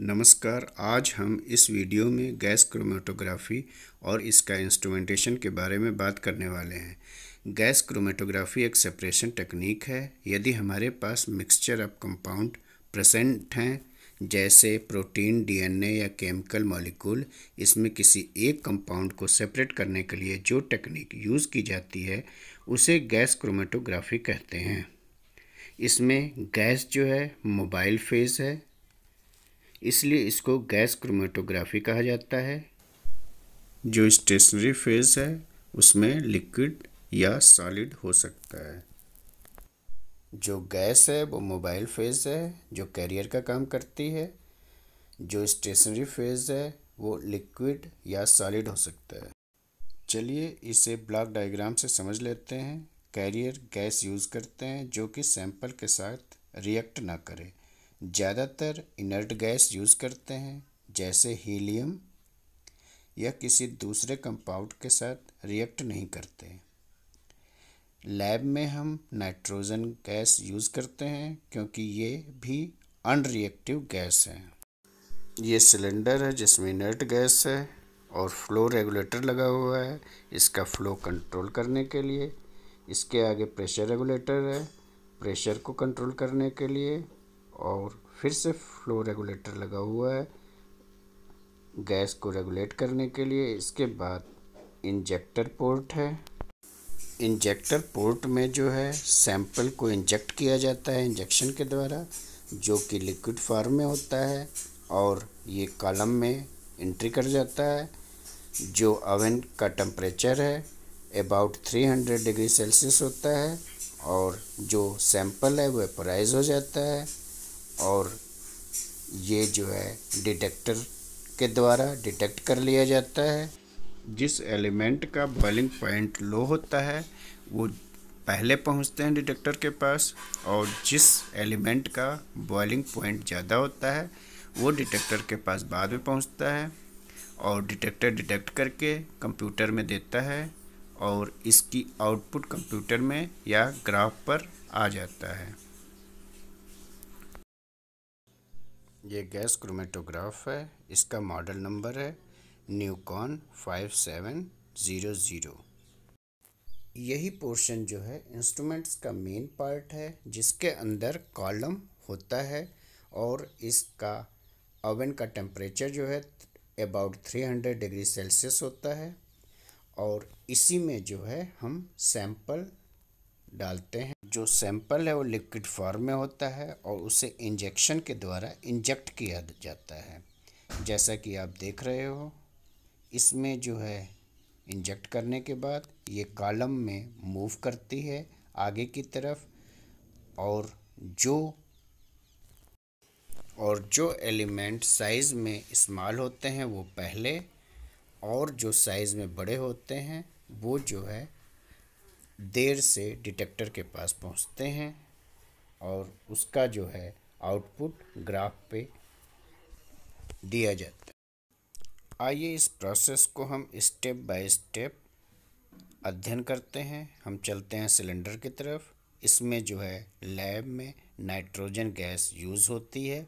नमस्कार आज हम इस वीडियो में गैस क्रोमेटोग्राफी और इसका इंस्ट्रूमेंटेशन के बारे में बात करने वाले हैं गैस क्रोमेटोग्राफी एक सेपरेशन टेक्निक है यदि हमारे पास मिक्सचर ऑफ कंपाउंड प्रेजेंट हैं जैसे प्रोटीन डीएनए या केमिकल मॉलिक्यूल इसमें किसी एक कंपाउंड को सेपरेट करने के लिए जो टेक्निक यूज़ की जाती है उसे गैस क्रोमेटोग्राफी कहते हैं इसमें गैस जो है मोबाइल फेज है इसलिए इसको गैस क्रोमेटोग्राफी कहा जाता है जो स्टेशनरी फेज है उसमें लिक्विड या सॉलिड हो सकता है जो गैस है वो मोबाइल फेज है जो कैरियर का काम करती है जो स्टेशनरी फेज है वो लिक्विड या सॉलिड हो सकता है चलिए इसे ब्लॉक डायग्राम से समझ लेते हैं कैरियर गैस यूज़ करते हैं जो कि सैंपल के साथ रिएक्ट ना करे ज़्यादातर इनर्ट गैस यूज़ करते हैं जैसे हीलियम या किसी दूसरे कंपाउंड के साथ रिएक्ट नहीं करते लैब में हम नाइट्रोजन गैस यूज़ करते हैं क्योंकि ये भी अनरिएक्टिव गैस है ये सिलेंडर है जिसमें इनर्ट गैस है और फ्लो रेगुलेटर लगा हुआ है इसका फ्लो कंट्रोल करने के लिए इसके आगे प्रेशर रेगुलेटर है प्रेशर को कंट्रोल करने के लिए और फिर से फ्लो रेगुलेटर लगा हुआ है गैस को रेगुलेट करने के लिए इसके बाद इंजेक्टर पोर्ट है इंजेक्टर पोर्ट में जो है सैंपल को इंजेक्ट किया जाता है इंजेक्शन के द्वारा जो कि लिक्विड फॉर्म में होता है और ये कॉलम में एंट्री कर जाता है जो अवन का टेम्परेचर है अबाउट 300 डिग्री सेल्सियस होता है और जो सैंपल है वेपराइज हो जाता है और ये जो है डिटेक्टर के द्वारा डिटेक्ट कर लिया जाता है जिस एलिमेंट का बॉइलिंग पॉइंट लो होता है वो पहले पहुंचते हैं डिटेक्टर के पास और जिस एलिमेंट का बॉइलिंग पॉइंट ज़्यादा होता है वो डिटेक्टर के पास बाद में पहुंचता है और डिटेक्टर डिटेक्ट करके कंप्यूटर में देता है और इसकी आउटपुट कंप्यूटर में या ग्राफ पर आ जाता है ये गैस क्रोमेटोग्राफ है इसका मॉडल नंबर है Nucon five seven zero zero यही पोर्शन जो है इंस्ट्रूमेंट्स का मेन पार्ट है जिसके अंदर कॉलम होता है और इसका ओवन का टेम्परेचर जो है about three hundred degree Celsius होता है और इसी में जो है हम सैंपल डालते हैं जो सैंपल है वो लिक्विड फॉर्म में होता है और उसे इंजेक्शन के द्वारा इंजेक्ट किया जाता है जैसा कि आप देख रहे हो इसमें जो है इंजेक्ट करने के बाद ये कॉलम में मूव करती है आगे की तरफ और जो और जो एलिमेंट साइज़ में स्मॉल होते हैं वो पहले और जो साइज़ में बड़े होते हैं वो जो है देर से डिटेक्टर के पास पहुंचते हैं और उसका जो है आउटपुट ग्राफ पे दिया जाता है आइए इस प्रोसेस को हम स्टेप बाय स्टेप अध्ययन करते हैं हम चलते हैं सिलेंडर की तरफ इसमें जो है लैब में नाइट्रोजन गैस यूज़ होती है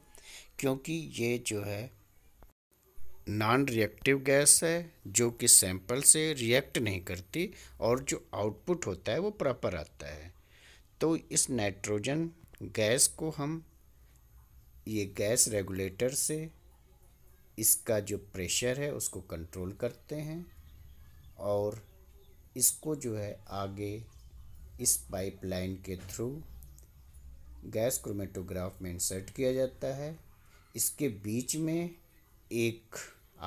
क्योंकि ये जो है नॉन रिएक्टिव गैस है जो कि सैंपल से रिएक्ट नहीं करती और जो आउटपुट होता है वो प्रॉपर आता है तो इस नाइट्रोजन गैस को हम ये गैस रेगुलेटर से इसका जो प्रेशर है उसको कंट्रोल करते हैं और इसको जो है आगे इस पाइपलाइन के थ्रू गैस क्रोमेटोग्राफ में इंसर्ट किया जाता है इसके बीच में एक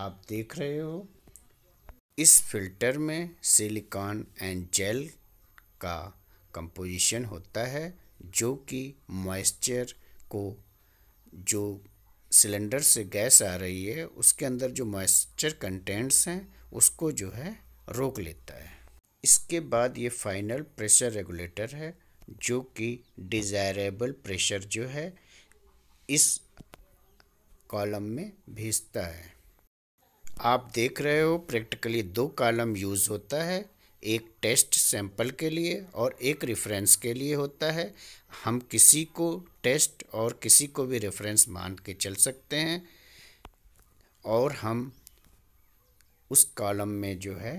आप देख रहे हो इस फिल्टर में सिलिकॉन एंड जेल का कंपोजिशन होता है जो कि मॉइस्चर को जो सिलेंडर से गैस आ रही है उसके अंदर जो मॉइस्चर कंटेंट्स हैं उसको जो है रोक लेता है इसके बाद ये फाइनल प्रेशर रेगुलेटर है जो कि डिज़ायरेबल प्रेशर जो है इस कॉलम में भेजता है आप देख रहे हो प्रैक्टिकली दो कॉलम यूज़ होता है एक टेस्ट सैंपल के लिए और एक रेफरेंस के लिए होता है हम किसी को टेस्ट और किसी को भी रेफरेंस मान के चल सकते हैं और हम उस कॉलम में जो है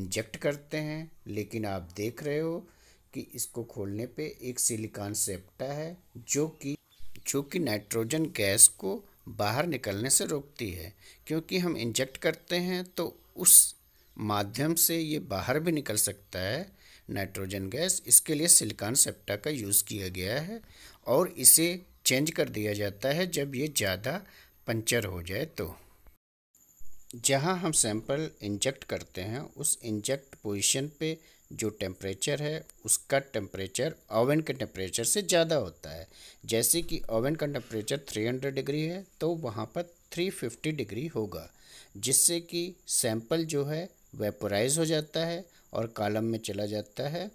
इंजेक्ट करते हैं लेकिन आप देख रहे हो कि इसको खोलने पे एक सिलिकॉन सेप्टा है जो कि जो कि नाइट्रोजन गैस को बाहर निकलने से रोकती है क्योंकि हम इंजेक्ट करते हैं तो उस माध्यम से ये बाहर भी निकल सकता है नाइट्रोजन गैस इसके लिए सिलिकॉन सेप्टा का यूज़ किया गया है और इसे चेंज कर दिया जाता है जब ये ज़्यादा पंचर हो जाए तो जहाँ हम सैंपल इंजेक्ट करते हैं उस इंजेक्ट पोजीशन पे जो टेम्परेचर है उसका टेम्परेचर ओवन के टेम्परेचर से ज़्यादा होता है जैसे कि ओवन का टेम्परेचर 300 डिग्री है तो वहाँ पर 350 डिग्री होगा जिससे कि सैंपल जो है वेपोराइज हो जाता है और कालम में चला जाता है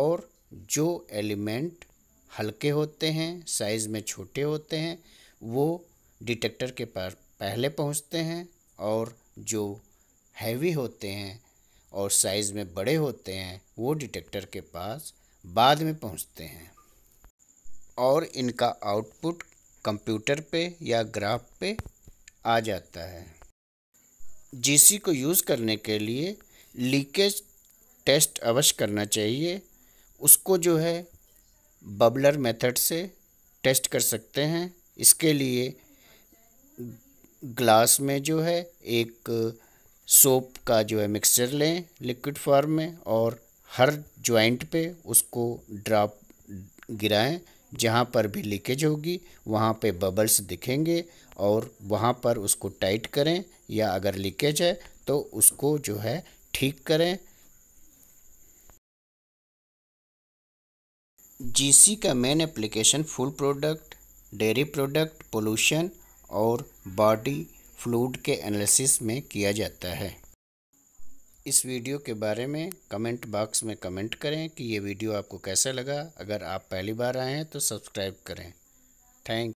और जो एलिमेंट हल्के होते हैं साइज़ में छोटे होते हैं वो डिटेक्टर के पास पहले पहुँचते हैं और जो हैवी होते हैं और साइज़ में बड़े होते हैं वो डिटेक्टर के पास बाद में पहुंचते हैं और इनका आउटपुट कंप्यूटर पे या ग्राफ पे आ जाता है जीसी को यूज़ करने के लिए लीकेज टेस्ट अवश्य करना चाहिए उसको जो है बबलर मेथड से टेस्ट कर सकते हैं इसके लिए ग्लास में जो है एक सोप का जो है मिक्सचर लें लिक्विड फॉर्म में और हर जॉइंट पे उसको ड्रॉप गिराएं जहाँ पर भी लीकेज होगी वहाँ पे बबल्स दिखेंगे और वहाँ पर उसको टाइट करें या अगर लीकेज है तो उसको जो है ठीक करें जीसी का main application food product dairy product pollution और बॉडी फ्लूड के एनालिसिस में किया जाता है इस वीडियो के बारे में कमेंट बॉक्स में कमेंट करें कि ये वीडियो आपको कैसा लगा अगर आप पहली बार आए हैं तो सब्सक्राइब करें थैंक